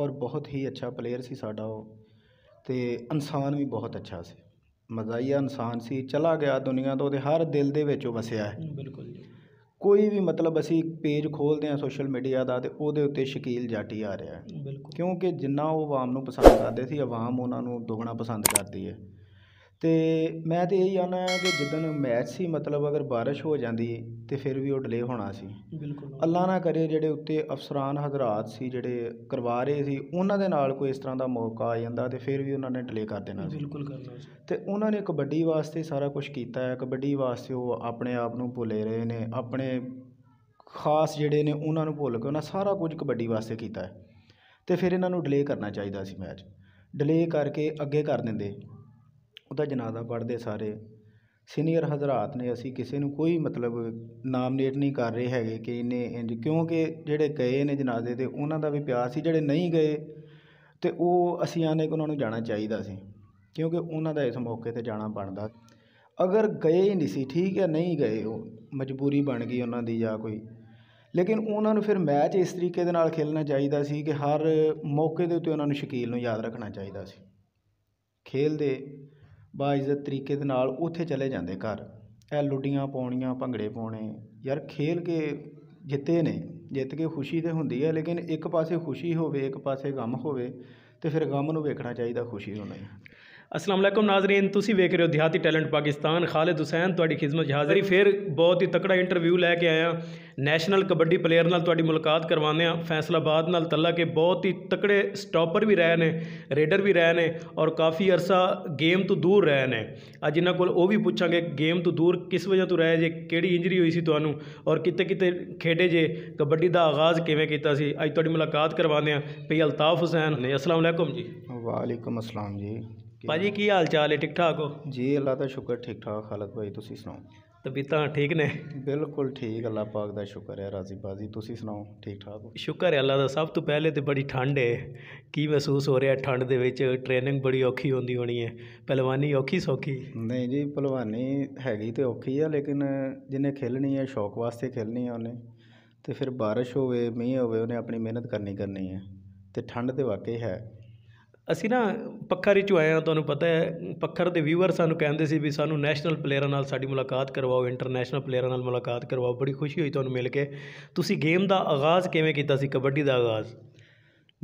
ਔਰ ਬਹੁਤ ਹੀ ਅੱਛਾ ਪਲੇਅਰ ਸੀ ਸਾਡਾ ਉਹ ਤੇ ਇਨਸਾਨ ਵੀ ਬਹੁਤ ਅੱਛਾ ਸੀ ਮਜ਼ਾਈਆ ਇਨਸਾਨ ਸੀ ਚਲਾ ਗਿਆ ਦੁਨੀਆ ਤੋਂ ਉਹਦੇ ਹਰ ਦਿਲ ਦੇ ਵਿੱਚ ਉਹ ਵਸਿਆ ਹੈ ਬਿਲਕੁਲ ਜੀ ਕੋਈ ਵੀ ਮਤਲਬ ਅਸੀਂ ਇੱਕ ਪੇਜ ਖੋਲਦੇ ਹਾਂ ਸੋਸ਼ਲ ਮੀਡੀਆ ਦਾ ਤੇ ਉਹਦੇ ਉੱਤੇ ਸ਼ਕੀਲ ਜਾਟੀ ਆ ਰਿਹਾ ਹੈ ਬਿਲਕੁਲ ਕਿਉਂਕਿ ਜਿੰਨਾ ਉਹ ਆਵਾਮ ਨੂੰ ਪਸੰਦ ਕਰਦੇ ਸੀ ਆਵਾਮ ਉਹਨਾਂ ਨੂੰ ਦੁੱਗਣਾ ਪਸੰਦ ਕਰਦੀ ਹੈ ਤੇ ਮੈਂ ਤੇ ਇਹੀ ਆਨਾ ਕਿ ਜਿੱਦਨ ਮੈਚ ਸੀ ਮਤਲਬ ਅਗਰ ਬਾਰਿਸ਼ ਹੋ ਜਾਂਦੀ ਤੇ ਫਿਰ ਵੀ ਉਹ ਡਿਲੇ ਹੋਣਾ ਸੀ ਬਿਲਕੁਲ ਅੱਲਾ ਨਾ ਕਰੇ ਜਿਹੜੇ ਉੱਤੇ ਅਫਸਰਾਨ ਹਜ਼ਰਤ ਸੀ ਜਿਹੜੇ ਕਰਵਾ ਰਹੇ ਸੀ ਉਹਨਾਂ ਦੇ ਨਾਲ ਕੋਈ ਇਸ ਤਰ੍ਹਾਂ ਦਾ ਮੌਕਾ ਆ ਜਾਂਦਾ ਤੇ ਫਿਰ ਵੀ ਉਹਨਾਂ ਨੇ ਡਿਲੇ ਕਰ ਦੇਣਾ ਸੀ ਬਿਲਕੁਲ ਕਰਨਾ ਸੀ ਤੇ ਉਹਨਾਂ ਨੇ ਕਬੱਡੀ ਵਾਸਤੇ ਸਾਰਾ ਕੁਝ ਕੀਤਾ ਹੈ ਕਬੱਡੀ ਵਾਸਤੇ ਉਹ ਆਪਣੇ ਆਪ ਨੂੰ ਭੁੱਲੇ ਰਹੇ ਨੇ ਆਪਣੇ ਖਾਸ ਜਿਹੜੇ ਨੇ ਉਹਨਾਂ ਨੂੰ ਭੁੱਲ ਕੇ ਉਹਨਾਂ ਸਾਰਾ ਕੁਝ ਕਬੱਡੀ ਵਾਸਤੇ ਕੀਤਾ ਹੈ ਤੇ ਫਿਰ ਇਹਨਾਂ ਨੂੰ ਡਿਲੇ ਕਰਨਾ ਚਾਹੀਦਾ ਸੀ ਮੈਚ ਡਿਲੇ ਕਰਕੇ ਅੱਗੇ ਕਰ ਦਿੰਦੇ ਉਹਦਾ ਜਨਾਜ਼ਾ ਪੜ੍ਹਦੇ ਸਾਰੇ ਸੀਨੀਅਰ ਹਜ਼ਰਤ ਨੇ ਅਸੀਂ ਕਿਸੇ ਨੂੰ ਕੋਈ ਮਤਲਬ ਨਾਮਨੇਟ ਨਹੀਂ ਕਰ ਰਹੇ ਹੈਗੇ ਕਿ ਇਹਨੇ ਇੰਜ ਕਿਉਂਕਿ ਜਿਹੜੇ ਗਏ ਨੇ ਜਨਾਜ਼ੇ 'ਤੇ ਉਹਨਾਂ ਦਾ ਵੀ ਪਿਆਰ ਸੀ ਜਿਹੜੇ ਨਹੀਂ ਗਏ ਅਤੇ ਉਹ ਅਸੀਂ ਆਨੇ ਕਿ ਉਹਨਾਂ ਨੂੰ ਜਾਣਾ ਚਾਹੀਦਾ ਸੀ ਕਿਉਂਕਿ ਉਹਨਾਂ ਦਾ ਇਸ ਮੌਕੇ 'ਤੇ ਜਾਣਾ ਬਣਦਾ ਅਗਰ ਗਏ ਹੀ ਨਹੀਂ ਸੀ ਠੀਕ ਹੈ ਨਹੀਂ ਗਏ ਉਹ ਮਜਬੂਰੀ ਬਣ ਗਈ ਉਹਨਾਂ ਦੀ ਜਾਂ ਕੋਈ ਲੇਕਿਨ ਉਹਨਾਂ ਨੂੰ ਫਿਰ ਮੈਚ ਇਸ ਤਰੀਕੇ ਦੇ ਨਾਲ ਖੇਲਣਾ ਚਾਹੀਦਾ ਸੀ ਕਿ ਹਰ ਮੌਕੇ ਦੇ ਉੱਤੇ ਉਹਨਾਂ ਨੂੰ ਸ਼ਕੀਲ ਨੂੰ ਯਾਦ ਰੱਖਣਾ ਚਾਹੀਦਾ ਸੀ ਖੇਲ ਦੇ ਬਾਇਜ਼ਤ ਤਰੀਕੇ ਦੇ ਨਾਲ ਉੱਥੇ ਚਲੇ ਜਾਂਦੇ ਘਰ ਇਹ ਲੁੱਡੀਆਂ ਪਾਉਣੀਆਂ ਭੰਗੜੇ ਪਾਉਣੇ ਯਾਰ ਖੇਲ ਕੇ ਜਿੱਤੇ ਨੇ ਜਿੱਤ ਕੇ ਖੁਸ਼ੀ ਤੇ ਹੁੰਦੀ ਹੈ ਲੇਕਿਨ ਇੱਕ ਪਾਸੇ ਖੁਸ਼ੀ ਹੋਵੇ ਇੱਕ ਪਾਸੇ ਗਮ ਹੋਵੇ ਤੇ ਫਿਰ ਗਮ ਨੂੰ ਵੇਖਣਾ ਚਾਹੀਦਾ ਖੁਸ਼ੀ ਨੂੰ ਨਹੀਂ ਅਸਲਾਮ ਅਲੈਕਮ ਨਾਜ਼ਰੀਨ ਤੁਸੀਂ ਵੇਖ ਰਹੇ ਹੋ ਦਿਹਾਤੀ ਟੈਲੈਂਟ ਪਾਕਿਸਤਾਨ ਖਾਲਿਦ ਹੁਸੈਨ ਤੁਹਾਡੀ ਖਿਦਮਤ ਹਾਜ਼ਰੀ ਫਿਰ ਬਹੁਤ ਹੀ ਤਕੜਾ ਇੰਟਰਵਿਊ ਲੈ ਕੇ ਆਇਆ नैशनल कबड्डी प्लेयर नी मुलाकात करवाने फैसलाबाद न तला के बहुत ही तकड़े स्टॉपर भी रहे हैं रेडर भी रहे हैं और काफ़ी अरसा गेम तो दूर रहे हैं अज इन्ह को भी पूछा गेम तो दूर किस वजह तो रहे जे कि इंजरी हुई सी थानू और कितने कि खेडे जे कबड्डी का आगाज़ किमें किया अच्छी मुलाकात करवाने भाई अलताफ हुसैन ने असलकुम जी वालेकुम असलम जी भाजी की हाल चाल है ठीक ठाक हो जी अल्लाह का शुक्र ठीक ठाक हालत भाई तुम सुनाओ ਤਬੀਅਤਾਂ ਠੀਕ ਨੇ ਬਿਲਕੁਲ ਠੀਕ ਅੱਲਾ ਪਾਕ ਦਾ ਸ਼ੁਕਰ ਹੈ ਰਾਜ਼ੀ ਬਾਜ਼ੀ ਤੁਸੀਂ ਸੁਣਾਓ ਠੀਕ ਠਾਕ ਹੋ ਸ਼ੁਕਰ ਹੈ ਅੱਲਾ ਦਾ ਸਭ ਤੋਂ ਪਹਿਲੇ ਤੇ ਬੜੀ ਠੰਡ ਹੈ ਕੀ ਮਹਿਸੂਸ ਹੋ ਰਿਹਾ ਠੰਡ ਦੇ ਵਿੱਚ ਟ੍ਰੇਨਿੰਗ ਬੜੀ ਔਖੀ ਹੁੰਦੀ ਹੋਣੀ ਹੈ ਪਹਿਲਵਾਨੀ ਔਖੀ ਸੌਖੀ ਨਹੀਂ ਜੀ ਪਹਿਲਵਾਨੀ ਹੈਗੀ ਤੇ ਔਖੀ ਆ ਲੇਕਿਨ ਜਿਹਨੇ ਖੇਲਣੀ ਹੈ ਸ਼ੌਕ ਵਾਸਤੇ ਖੇਲਣੀ ਹੈ ਉਹਨੇ ਤੇ ਫਿਰ ਬਾਰਿਸ਼ ਹੋਵੇ ਮੀਂਹ ਹੋਵੇ ਉਹਨੇ ਆਪਣੀ ਮਿਹਨਤ ਕਰਨੀ ਕਰਨੀ ਹੈ ਤੇ ਠੰਡ ਤੇ ਵਾਕਈ ਹੈ ਅਸੀਂ ਨਾ ਪੱਖਰ ਵਿੱਚ ਆਏ ਹਾਂ ਤੁਹਾਨੂੰ ਪਤਾ ਹੈ ਪੱਖਰ ਦੇ ਵਿਊਅਰ ਸਾਨੂੰ ਕਹਿੰਦੇ ਸੀ ਵੀ ਸਾਨੂੰ ਨੈਸ਼ਨਲ ਪਲੇਅਰਾਂ ਨਾਲ ਸਾਡੀ ਮੁਲਾਕਾਤ ਕਰਵਾਓ ਇੰਟਰਨੈਸ਼ਨਲ ਪਲੇਅਰਾਂ ਨਾਲ ਮੁਲਾਕਾਤ ਕਰਵਾਓ ਬੜੀ ਖੁਸ਼ੀ ਹੋਈ ਤੁਹਾਨੂੰ ਮਿਲ ਕੇ ਤੁਸੀਂ ਗੇਮ ਦਾ ਆਗਾਜ਼ ਕਿਵੇਂ ਕੀਤਾ ਸੀ ਕਬੱਡੀ ਦਾ ਆਗਾਜ਼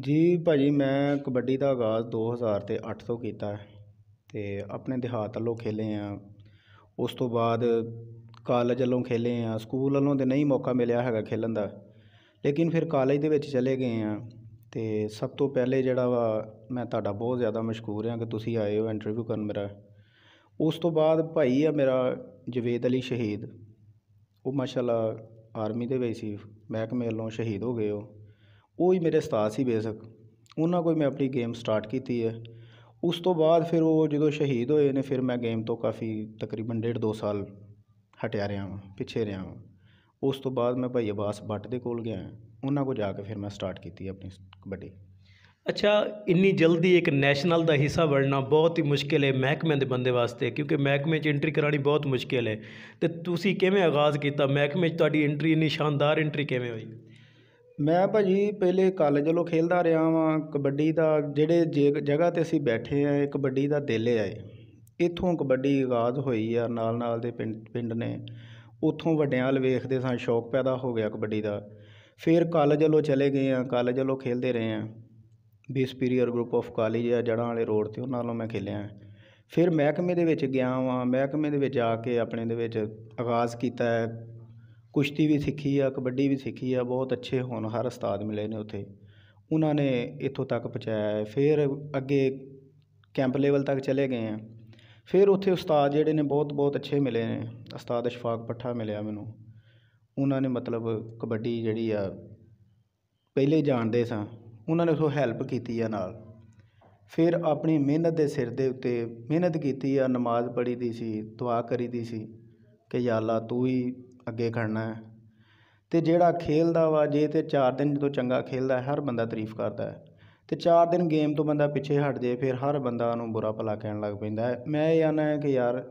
ਜੀ ਭਾਜੀ ਮੈਂ ਕਬੱਡੀ ਦਾ ਆਗਾਜ਼ 2000 ਤੇ 8 ਤੋਂ ਕੀਤਾ ਤੇ ਆਪਣੇ ਦਿਹਾਤ ਵੱਲੋਂ ਖੇਲੇ ਆ ਉਸ ਤੋਂ ਬਾਅਦ ਕਾਲਜ ਵੱਲੋਂ ਖੇਲੇ ਆ ਸਕੂਲ ਵੱਲੋਂ ਤੇ ਨਹੀਂ ਮੌਕਾ ਮਿਲਿਆ ਹੈਗਾ ਖੇਲਣ ਦਾ ਲੇਕਿਨ ਫਿਰ ਕਾਲਜ ਦੇ ਵਿੱਚ ਚਲੇ ਗਏ ਆ ਤੇ ਸਭ ਤੋਂ ਪਹਿਲੇ ਜਿਹੜਾ ਵਾ ਮੈਂ ਤੁਹਾਡਾ ਬਹੁਤ ਜ਼ਿਆਦਾ ਮਸ਼ਕੂਰ ਹਾਂ ਕਿ ਤੁਸੀਂ ਆਏ ਹੋ ਇੰਟਰਵਿਊ ਕਰਨ ਮੇਰਾ ਉਸ ਤੋਂ ਬਾਅਦ ਭਾਈ ਆ ਮੇਰਾ ਜਵੇਦ ਅਲੀ ਸ਼ਹੀਦ ਉਹ ਮਾਸ਼ਾਅੱਲਾ ਆਰਮੀ ਦੇ ਵਿੱਚ ਸੀ ਮਹਿਕਮੇ ਵੱਲੋਂ ਸ਼ਹੀਦ ਹੋ ਗਏ ਉਹ ਹੀ ਮੇਰੇ ਉਸਤਾਦ ਸੀ ਬੇਸ਼ੱਕ ਉਹਨਾਂ ਕੋਈ ਮੈਂ ਆਪਣੀ ਗੇਮ ਸਟਾਰਟ ਕੀਤੀ ਹੈ ਉਸ ਤੋਂ ਬਾਅਦ ਫਿਰ ਉਹ ਜਦੋਂ ਸ਼ਹੀਦ ਹੋਏ ਨੇ ਫਿਰ ਮੈਂ ਗੇਮ ਤੋਂ ਕਾਫੀ ਤਕਰੀਬਨ ਡੇਢ ਦੋ ਸਾਲ ਹਟਿਆ ਰਿਹਾ ਹਾਂ ਪਿੱਛੇ ਰਿਹਾ ਹਾਂ ਉਸ ਤੋਂ ਬਾਅਦ ਮੈਂ ਭਾਈ ਅਬਾਸ ਬੱਟ ਦੇ ਕੋਲ ਗਿਆ ਉਹਨਾਂ ਕੋਲ ਜਾ ਕੇ ਫਿਰ ਮੈਂ ਸਟਾਰਟ ਕੀਤੀ ਆਪਣੀ ਕਬੱਡੀ ਅੱਛਾ ਇੰਨੀ ਜਲਦੀ ਇੱਕ ਨੈਸ਼ਨਲ ਦਾ ਹਿੱਸਾ ਬਣਨਾ ਬਹੁਤ ਹੀ ਮੁਸ਼ਕਿਲ ਹੈ ਮਹਿਕਮੇ ਦੇ ਬੰਦੇ ਵਾਸਤੇ ਕਿਉਂਕਿ ਮਹਿਕਮੇ 'ਚ ਐਂਟਰੀ ਕਰਾਣੀ ਬਹੁਤ ਮੁਸ਼ਕਿਲ ਹੈ ਤੇ ਤੁਸੀਂ ਕਿਵੇਂ ਆਗਾਜ਼ ਕੀਤਾ ਮਹਿਕਮੇ 'ਚ ਤੁਹਾਡੀ ਐਂਟਰੀ ਇੰਨੀ ਸ਼ਾਨਦਾਰ ਐਂਟਰੀ ਕਿਵੇਂ ਹੋਈ ਮੈਂ ਭਾਜੀ ਪਹਿਲੇ ਕਾਲਜ ਵੱਲੋਂ ਖੇਲਦਾ ਰਿਹਾ ਹਾਂ ਕਬੱਡੀ ਦਾ ਜਿਹੜੇ ਜਗ੍ਹਾ ਤੇ ਅਸੀਂ ਬੈਠੇ ਆ ਕਬੱਡੀ ਦਾ ਦਿਲ ਆਏ ਇੱਥੋਂ ਕਬੱਡੀ ਆਗਾਜ਼ ਹੋਈ ਆ ਨਾਲ ਨਾਲ ਦੇ ਪਿੰਡ ਨੇ ਉੱਥੋਂ ਵੱਡਿਆਂ ਵੱਲ ਵੇਖਦੇ ਸਾਂ ਸ਼ੌਕ ਪੈਦਾ ਹੋ ਗਿਆ ਕਬੱਡੀ ਦਾ ਫਿਰ ਕਾਲਜ ਵੱਲੋਂ ਚਲੇ ਗਏ ਆ ਕਾਲਜ ਵੱਲੋਂ ਖੇਲਦੇ ਰਹੇ ਆ ਬੀ ਸੁਪੀਰੀਅਰ ਗਰੁੱਪ ਆਫ ਕਾਲਜ ਆ ਜੜਾਂ ਵਾਲੇ ਰੋਡ ਤੇ ਉਹਨਾਂ ਨਾਲੋਂ ਮੈਂ ਖੇਲਿਆ ਫਿਰ ਮਹਿਕਮੇ ਦੇ ਵਿੱਚ ਗਿਆ ਵਾਂ ਮਹਿਕਮੇ ਦੇ ਵਿੱਚ ਆ ਕੇ ਆਪਣੇ ਦੇ ਵਿੱਚ ਆਗਾਜ਼ ਕੀਤਾ ਹੈ ਕੁਸ਼ਤੀ ਵੀ ਸਿੱਖੀ ਆ ਕਬੱਡੀ ਵੀ ਸਿੱਖੀ ਆ ਬਹੁਤ ਅੱਛੇ ਹਰ ਉਸਤਾਦ ਮਿਲੇ ਨੇ ਉੱਥੇ ਉਹਨਾਂ ਨੇ ਇੱਥੋਂ ਤੱਕ ਪਹੁੰਚਾਇਆ ਫਿਰ ਅੱਗੇ ਕੈਂਪ ਲੈਵਲ ਤੱਕ ਚਲੇ ਗਏ ਆ ਫਿਰ ਉੱਥੇ ਉਸਤਾਦ ਜਿਹੜੇ ਨੇ ਬਹੁਤ ਬਹੁਤ ਅੱਛੇ ਮਿਲੇ ਨੇ ਉਸਤਾਦ ਅਸ਼ਫਾਕ ਪੱਠਾ ਮਿਲਿਆ ਮੈਨੂੰ ਉਹਨਾਂ ਨੇ ਮਤਲਬ ਕਬੱਡੀ ਜਿਹੜੀ ਆ ਪਹਿਲੇ ਜਾਣਦੇ ਸਾਂ ਉਹਨਾਂ ਨੇ ਉਹ ਹੈਲਪ ਕੀਤੀ ਆ ਨਾਲ ਫਿਰ ਆਪਣੀ ਮਿਹਨਤ ਦੇ ਸਿਰ ਦੇ ਉੱਤੇ ਮਿਹਨਤ ਕੀਤੀ ਆ ਨਮਾਜ਼ ਪੜ੍ਹੀ ਦੀ ਸੀ ਦੁਆ ਕਰੀ ਦੀ ਸੀ ਕਿ ਯਾ ਅੱਲਾ ਤੂੰ ਹੀ ਅੱਗੇ ਖੜਨਾ ਹੈ ਤੇ ਜਿਹੜਾ ਖੇਲਦਾ ਵਾ ਜੇ ਤੇ 4 ਦਿਨ ਜਦੋਂ ਚੰਗਾ ਖੇਲਦਾ ਹਰ ਬੰਦਾ ਤਾਰੀਫ ਕਰਦਾ ਹੈ ਤੇ 4 ਦਿਨ ਗੇਮ ਤੋਂ ਬੰਦਾ ਪਿੱਛੇ ਹਟ ਜੇ ਫਿਰ ਹਰ ਬੰਦਾ ਨੂੰ ਬੁਰਾ ਭਲਾ ਕਹਿਣ ਲੱਗ ਪੈਂਦਾ ਹੈ ਮੈਂ ਇਹ ਆਨਾ ਹੈ ਕਿ ਯਾਰ